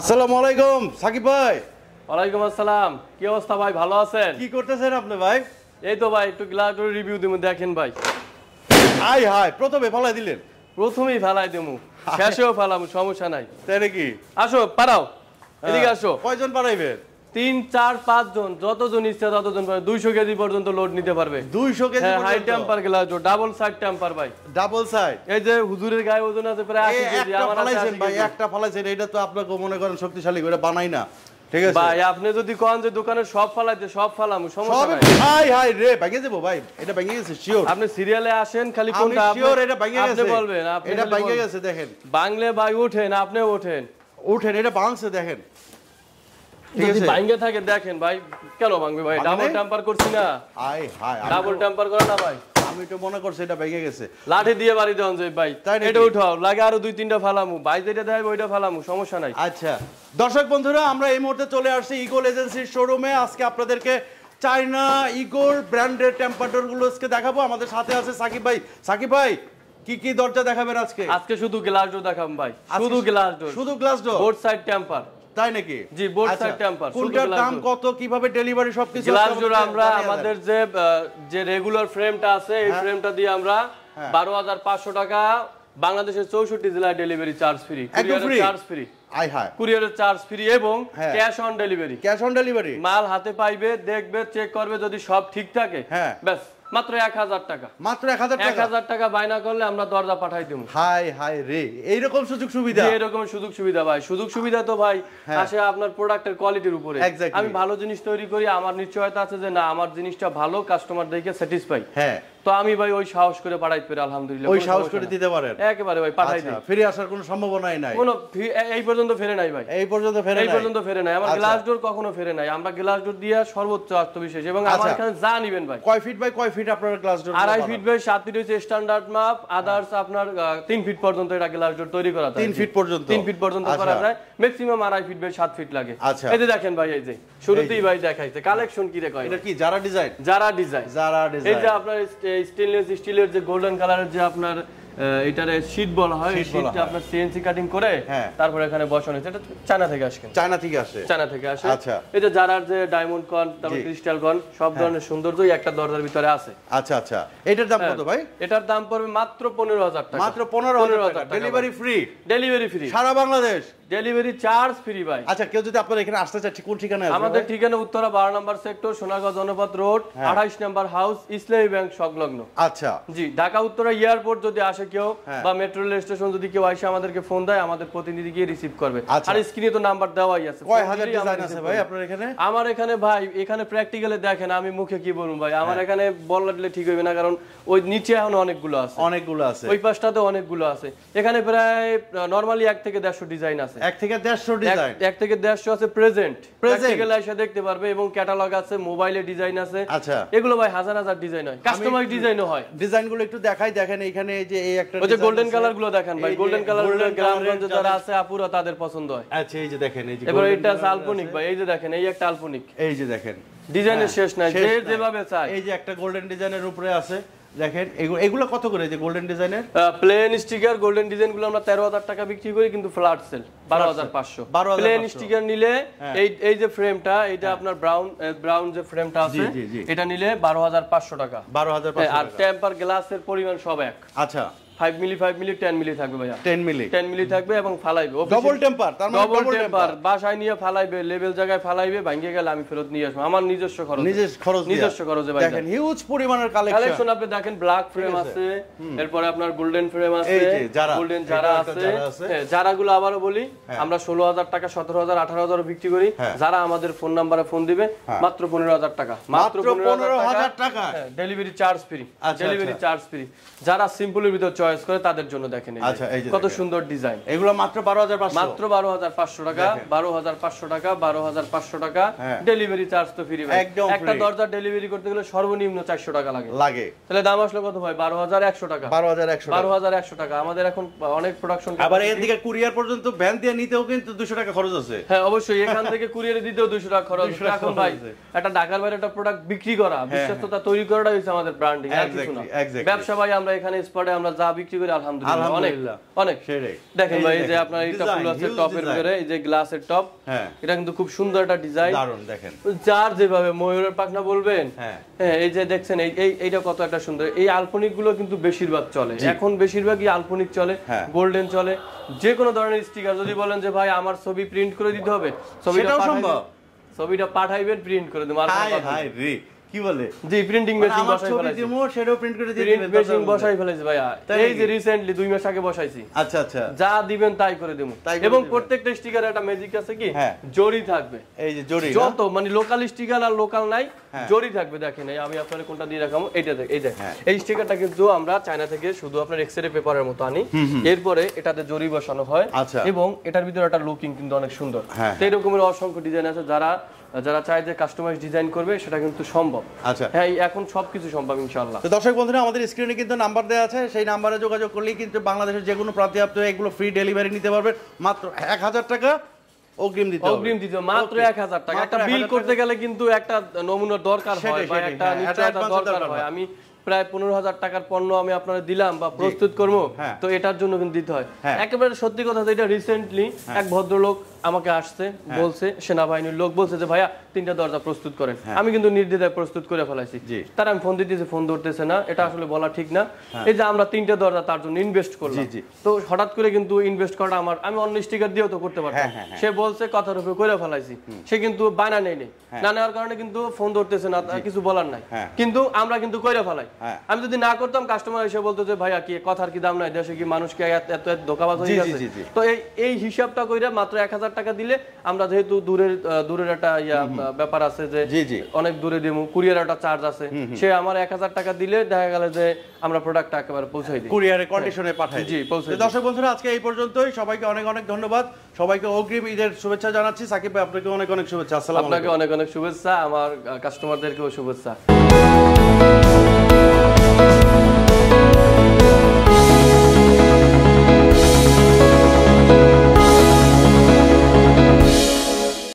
আসসালামু আলাইকুম সাকিব ভাই ওয়ালাইকুম আসসালাম কি অবস্থা ভাই ভালো আছেন কি করতেছেন আপনি ভাই এই তো ভাই একটু গ্লাস রিভিউ দিব দেখেন ভাই আই হাই প্রথমে ফলাই দিলেন প্রথমেই ফেলাই দেবো শেষেও ফেলাম সমস্যা নাই তাই নাকি আসো পারাও এদিকে হ্যাঁ। আসো কয়জন পারাইবেন তিন চার পাঁচ জন যতজন ইচ্ছা ততজন দুইশো কেজি পর্যন্ত লোড নিতে পারবে দুইশো কেজি হাই টেম্পার গেলা ডাবল সাইড টেম্পার ভাই ডাবল সাইড এই যে হুজুরের গায়ে ওজন আছে প্রায় কেজি আমার ভাই একটা ফলাইছেন এটা তো আপনাকে মনে করেন শক্তিশালী করে বানাই না ঠিক আছে ভাই আপনি যদি কোন যে দোকানে সব ফালাইতে সব ফালাম সমস্যা নাই হাই হাই রে ভাই এটা গেছে শিওর আপনি সিরিয়ালে আসেন খালি কোনটা আপনি শিওর এটা গেছে আপনি বলবেন আপনি এটা গেছে দেখেন বাংলা ভাই ওঠেন আপনি ওঠেন ওঠেন এটা বাংলা দেখেন থাকে দেখেন ভাই কেন ভাঙবে ভাই ডাবল মানে? টেম্পার করছি না ডাবল টেম্পার না ভাই আচ্ছা। এই মুহূর্তে চলে আসছি এজেন্সির শোরুমে আজকে আপনাদেরকে দেখাবো আমাদের সাথে আছে সাকিব ভাই সাকিব ভাই কি কি দরজা দেখাবেন আজকে আজকে শুধু গ্লাস ডোর দেখাবো ভাই শুধু গ্লাস ডোর শুধু গ্লাস ডোর সাইড টেম্পার তাই নাকি জি বোর্ড আচ্ছা, সাইড কোনটার দাম কত কিভাবে ডেলিভারি সবকিছু গ্লাস জোড়া আমরা আমাদের যে যে রেগুলার ফ্রেমটা আছে এই ফ্রেমটা হ্যাঁ। দিয়ে আমরা 12500 হ্যাঁ। টাকা বাংলাদেশের 64 জেলায় delivery charge free charge free হ্যাঁ। মাল হাতে পাইবে দেখবে চেক করবে যদি সব ঠিক থাকে হ্যাঁ। মাত্র এক হাজার টাকা মাত্র এক হাজার এক হাজার টাকা করলে আমরা দরজা পাঠাই দেবো হাই হাই রে এইরকম সুযোগ সুবিধা এইরকম সুযোগ সুবিধা ভাই সুযোগ সুবিধা তো ভাই হ্যাঁ। আসে আপনার প্রোডাক্টের কোয়ালিটির উপরে আমি ভালো জিনিস তৈরি করি আমার নিশ্চয়তা আছে যে না আমার জিনিসটা ভালো কাস্টমার দেখে স্যাটিসফাই হ্যাঁ তো আমি ভাই ওই সাহস করে পাঠাই পারি আলহামদুলিল্লাহ ওই সাহস করে দিতে পারেন একেবারে ভাই পাঠাই আচ্ছা, দিই ফিরে আসার কোনো সম্ভাবনাই নাই কোনো এই পর্যন্ত ফেরে নাই ভাই এই পর্যন্ত ফেরে এই পর্যন্ত ফেরে নাই আমার গ্লাস আচ্ছা। ডোর কখনো ফেরে নাই আমরা গ্লাস ডোর দিয়ে সর্বোচ্চ আত্মবিশ্বাস এবং আমার আচ্ছা। এখানে যা নিবেন ভাই কয় ফিট বাই কয় ফিট আপনার গ্লাস ডোর আড়াই ফিট বাই সাত ফিট হচ্ছে স্ট্যান্ডার্ড মাপ আদার্স আপনার তিন ফিট পর্যন্ত এটা গ্লাস ডোর তৈরি করা তিন ফিট পর্যন্ত তিন ফিট পর্যন্ত করা আচ্ছা। যায় ম্যাক্সিমাম আড়াই ফিট বাই সাত ফিট লাগে আচ্ছা এই যে দেখেন ভাই এই যে শুরুতেই ভাই দেখাইছে কালেকশন কি রে কয় এটা কি যারা ডিজাইন যারা ডিজাইন যারা ডিজাইন এই যে আপনার স্টেনলেস স্টিলের যে গোল্ডেন কালারের যে আপনার এটারে শীট বলা হয় শীটটা আপনার সিএনসি কাটিং করে হ্যাঁ। তারপর এখানে বসানো হয়েছে এটা চায়না থেকে আসে চায়না থেকে আসে চায়না থেকে আসে আচ্ছা এটা যারা যে ডায়মন্ড কন তারপর ক্রিস্টাল কন সব হ্যাঁ। ধরনের সৌন্দর্যই একটা দরজার ভিতরে আছে আচ্ছা আচ্ছা এটার দাম হ্যাঁ। কত ভাই এটার দাম পড়বে মাত্র 15000 টাকা মাত্র পনেরো 15000 টাকা ডেলিভারি ফ্রি ডেলিভারি ফ্রি সারা বাংলাদেশ ডেলিভারি চার্জ ফ্রি ভাই আচ্ছা কেউ যদি আপনারা এখানে আসতে চায় কোন ঠিকানায় আমাদের ঠিকানা উত্তরা 12 নম্বর সেক্টর সোনাগাঁও জনপদ রোড 28 হ্যাঁ। নম্বর হাউস ইসলামী ব্যাংক সংলগ্ন আচ্ছা জি ঢাকা উত্তরা এয়ারপোর্ট যদি আসে কেউ হ্যাঁ। বা মেট্রো রেল স্টেশন যদি কেউ আসে আমাদেরকে ফোন দেয় আমাদের প্রতিনিধি গিয়ে রিসিভ করবে আচ্ছা। আর স্ক্রিনে তো নাম্বার দেওয়াই আছে কয় হাজার ডিজাইন আছে ভাই আপনার এখানে আমার এখানে ভাই এখানে প্র্যাকটিক্যালে দেখেন আমি মুখে কি বলবো ভাই আমার হ্যাঁ। এখানে বললে দিলে ঠিক হইবে না কারণ ওই নিচে এখন অনেকগুলো আছে অনেকগুলো আছে ওই পাশটাতে অনেকগুলো আছে এখানে প্রায় নরমালি এক থেকে দেড়শো ডিজাইন আছে আছে এক থেকে 150 ডিজাইন এক থেকে 150 আছে প্রেজেন্ট প্র্যাকটিক্যাল আইসা দেখতে পারবে এবং ক্যাটালগ আছে মোবাইলে ডিজাইন আছে আচ্ছা এগুলো ভাই হাজার হাজার ডিজাইন হয় কাস্টমাইজ ডিজাইনও হয় ডিজাইনগুলো একটু দেখাই দেখেন এখানে যে এই একটা ওই যে গোল্ডেন কালার গুলো দেখেন ভাই গোল্ডেন কালার গুলো গ্রামগঞ্জে যারা আছে আপুরা তাদের পছন্দ হয় আচ্ছা এই যে দেখেন এই যে এবার এটা আলপনিক ভাই এই যে দেখেন এই একটা আলপনিক এই যে দেখেন ডিজাইনের হ্যাঁ, শেষ নাই যে যেভাবে চায় এই যে একটা গোল্ডেন ডিজাইনের উপরে আছে দেখেন এগুলো কত করে যে গোল্ডেন ডিজাইনের প্লেন স্টিকার গোল্ডেন ডিজাইনগুলো আমরা 13000 টাকা বিক্রি করি কিন্তু ফ্ল্যাট সেল বারো প্লেন স্টিকার নিলে হ্যাঁ। এই এই যে ফ্রেমটা এটা হ্যাঁ। আপনার ব্রাউন ব্রাউন যে ফ্রেমটা আছে এটা নিলে বারো হাজার পাঁচশো টাকা 12500 হ্যাঁ, আর টেম্পার গ্লাসের পরিমাণ সব এক আচ্ছা 5 মিলি 5 মিলি 10 মিলি থাকবে ভাইয়া 10 মিলি 10 মিলি থাকবে এবং ফালাইবে টেম্পার তার মানে টেম্পার বাসায় নিয়ে ফালাইবে লেভেল জায়গায় ফালাইবে গেলে আমি ফেরত নিয়ে আসবো আমার নিজস্ব খরচ নিজস্ব খরচ নিজস্ব খরচে ভাই দেখেন হিউজ পরিমাণের কালেকশন কালেকশন আপনি দেখেন ব্ল্যাক ফ্রেম আছে আপনার গোল্ডেন ফ্রেম আছে গোল্ডেন যারা আছে হ্যাঁ, গুলো বলি হ্যাঁ। আমরা 16000 টাকা 17000 18000 বিক্রি করি হ্যাঁ। যারা আমাদের ফোন নম্বরে ফোন দিবে মাত্র 15000 টাকা মাত্র 15000 টাকা delivery charge free delivery charge free যারা সিম্পলের ভিতর চয়েস করে তাদের জন্য দেখেন আচ্ছা, কত সুন্দর ডিজাইন এগুলো মাত্র বারো হাজার মাত্র বারো হাজার পাঁচশো টাকা বারো হাজার পাঁচশো টাকা বারো হাজার পাঁচশো টাকা ডেলিভারি চার্জ তো ফ্রি একটা দরজা ডেলিভারি করতে গেলে সর্বনিম্ন চারশো টাকা লাগে লাগে তাহলে দাম আসলে কত ভাই বারো হাজার একশো টাকা বারো হাজার একশো বারো হাজার একশো টাকা আমাদের এখন অনেক প্রোডাকশন আবার এর দিকে কুরিয়ার পর্যন্ত ভ্যান দিয়ে নিতেও কিন্তু দুশো টাকা খরচ আছে হ্যাঁ অবশ্যই এখান থেকে কুরিয়ারে দিতেও দুশো টাকা খরচ এখন ভাই একটা ঢাকার বাইরে একটা প্রোডাক্ট বিক্রি করা হ্যাঁ, হ্যাঁ। বিশ্বস্ততা তৈরি করাটা হয়েছে আমাদের ব্র্যান্ডিং ব্যবসা ভাই আমরা এখানে স্পটে আমরা যা বিক্রি করি আলহামদুলিল্লাহ অনেক অনেক দেখেন ভাই যে আপনার ফুল আছে এই যে গ্লাসের টপ হ্যাঁ। এটা কিন্তু খুব সুন্দর একটা ডিজাইন দারুন দেখেন যার যেভাবে ময়ূরের পাখনা বলবেন হ্যাঁ, হ্যাঁ এই যে দেখছেন এই এইটা কত একটা সুন্দর এই আলপনিক গুলো কিন্তু বেশিরভাগ চলে এখন বেশিরভাগই আলপনিক চলে হ্যাঁ। গোল্ডেন চলে যে কোনো ধরনের স্টিকার যদি বলেন যে ভাই আমার ছবি প্রিন্ট করে দিতে হবে ছবিটা সম্ভব ছবিটা পাঠাইবেন প্রিন্ট করে দেবো আর কি বলে জি প্রিন্টিং মেশিন মানে বসাই ফেলাইছি বসাই ফেলাইছি ভাইয়া এই যে রিসেন্টলি দুই মাস আগে বসাইছি আচ্ছা আচ্ছা যা দিবেন তাই করে দেবো এবং প্রত্যেকটা একটা ম্যাজিক আছে কি হ্যাঁ। থাকবে এই যে যত মানে লোকাল স্টিকার আর লোকাল নাই হ্যাঁ। থাকবে দেখেন আমি আপনাদের কোনটা দিয়ে এটা এই দেখ হ্যাঁ। এই স্টিকারটা কিন্তু আমরা চায়না থেকে শুধু আপনার এক্সরে পেপারের মতো আনি এরপরে এটাতে জরি বসানো হয় আচ্ছা। এবং এটার ভিতরে একটা লুকিং কিন্তু অনেক সুন্দর তো এরকমের অসংখ্য ডিজাইন আছে যারা যারা চায় যে কাস্টমাইজ ডিজাইন করবে সেটা কিন্তু সম্ভব আচ্ছা হ্যাঁ এখন সবকিছু সম্ভব ইনশাআল্লাহ তো দর্শক বন্ধুরা আমাদের স্ক্রিনে কিন্তু নাম্বার দেওয়া আছে সেই নাম্বারে যোগাযোগ করলেই কিন্তু বাংলাদেশের যে কোনো প্রান্তে আপনি এগুলো ফ্রি ডেলিভারি নিতে পারবেন মাত্র এক হাজার টাকা অগ্রিম দিতে অগ্রিম দিতে মাত্র 1000 টাকা একটা বিল করতে গেলে কিন্তু একটা নমুনার দরকার হয় বা একটা হ্যাঁ, নিশ্চয়তা দরকার হয় আমি প্রায় পনেরো হাজার টাকার পণ্য আমি আপনারা দিলাম বা প্রস্তুত করবো হ্যাঁ। তো এটার জন্য কিন্তু দিতে হয় হ্যাঁ। একেবারে সত্যি কথা এটা রিসেন্টলি এক ভদ্রলোক আমাকে আসছে হ্যাঁ। বলছে সেনাবাহিনীর লোক বলছে যে ভাইয়া তিনটা দরজা প্রস্তুত করেন হ্যাঁ। আমি কিন্তু নির্দ্বিধায় প্রস্তুত করে ফেলাইছি তার আমি ফোন দিতেছি ফোন ধরতেছে না এটা আসলে বলা ঠিক না হ্যাঁ। এই যে আমরা তিনটা দরজা তার জন্য ইনভেস্ট করলাম তো হঠাৎ করে কিন্তু ইনভেস্ট করাটা আমার আমি অন্য স্টিকার দিয়েও তো করতে পারতাম সে বলছে কথা রূপে করে ফেলাইছি সে কিন্তু বায়না নেই নেই না নেওয়ার কারণে কিন্তু ফোন ধরতেছে না কিছু বলার নাই কিন্তু আমরা কিন্তু করে ফেলাই আমি যদি না করতাম কাস্টমার এসে বলতো যে ভাইয়া কি কথার কি দাম নাই দেশে কি মানুষকে এত এত ধোকাবাজ হয়ে গেছে তো এই হিসাবটা কইরা মাত্র এক হাজার হাজার টাকা দিলে আমরা যেহেতু দূরের দূরের একটা ইয়া ব্যাপার আছে যে অনেক দূরে দিব কুরিয়ার একটা চার্জ আছে সে আমার এক হাজার টাকা দিলে দেখা গেল যে আমরা প্রোডাক্টটা একেবারে পৌঁছাই দিই কুরিয়ারে কন্ডিশনে হ্যাঁ। পাঠাই জি পৌঁছে দর্শক বন্ধুরা আজকে এই পর্যন্তই সবাইকে অনেক অনেক ধন্যবাদ সবাইকে অগ্রিম ঈদের শুভেচ্ছা জানাচ্ছি সাকিব ভাই আপনাকে অনেক অনেক শুভেচ্ছা আসসালাম আপনাকে অনেক অনেক শুভেচ্ছা আমার কাস্টমারদেরকেও শুভেচ্ছা